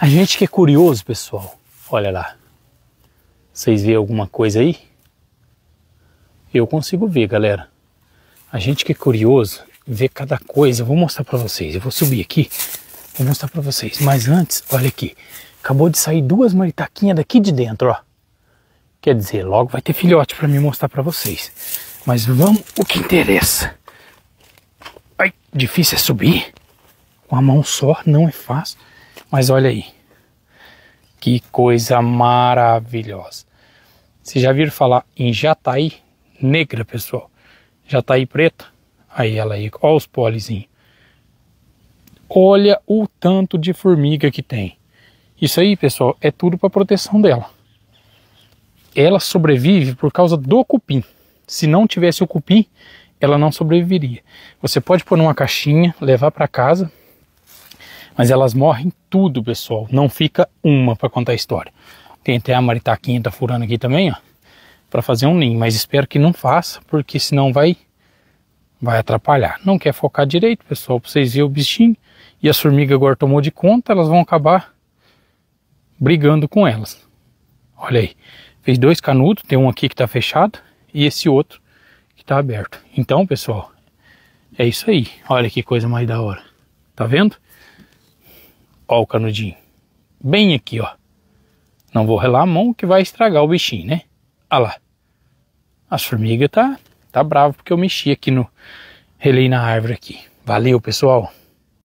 A gente que é curioso, pessoal, olha lá. Vocês vêem alguma coisa aí? Eu consigo ver, galera. A gente que é curioso vê cada coisa. Eu vou mostrar para vocês. Eu vou subir aqui, vou mostrar para vocês. Mas antes, olha aqui. Acabou de sair duas maritaquinhas daqui de dentro, ó. Quer dizer, logo vai ter filhote para me mostrar para vocês. Mas vamos o que interessa. Ai, difícil é subir. Com a mão só não é fácil. Mas olha aí, que coisa maravilhosa. Vocês já viram falar em jataí negra, pessoal? Jataí preta? Aí ela aí, olha os polizinhos. Olha o tanto de formiga que tem. Isso aí, pessoal, é tudo para proteção dela. Ela sobrevive por causa do cupim. Se não tivesse o cupim, ela não sobreviveria. Você pode pôr numa caixinha, levar para casa, mas elas morrem tudo, pessoal. Não fica uma para contar a história. Tem até a maritaquinha tá furando aqui também, ó. Para fazer um ninho, mas espero que não faça, porque senão vai vai atrapalhar. Não quer focar direito, pessoal, para vocês verem o bichinho. E a formiga agora tomou de conta, elas vão acabar brigando com elas. Olha aí, fez dois canudos, tem um aqui que está fechado e esse outro que está aberto. Então, pessoal, é isso aí. Olha que coisa mais da hora. Tá vendo? Ó o canudinho. Bem aqui, ó. Não vou relar a mão que vai estragar o bichinho, né? Ah lá. As formigas tá, tá bravo porque eu mexi aqui no... Relei na árvore aqui. Valeu, pessoal!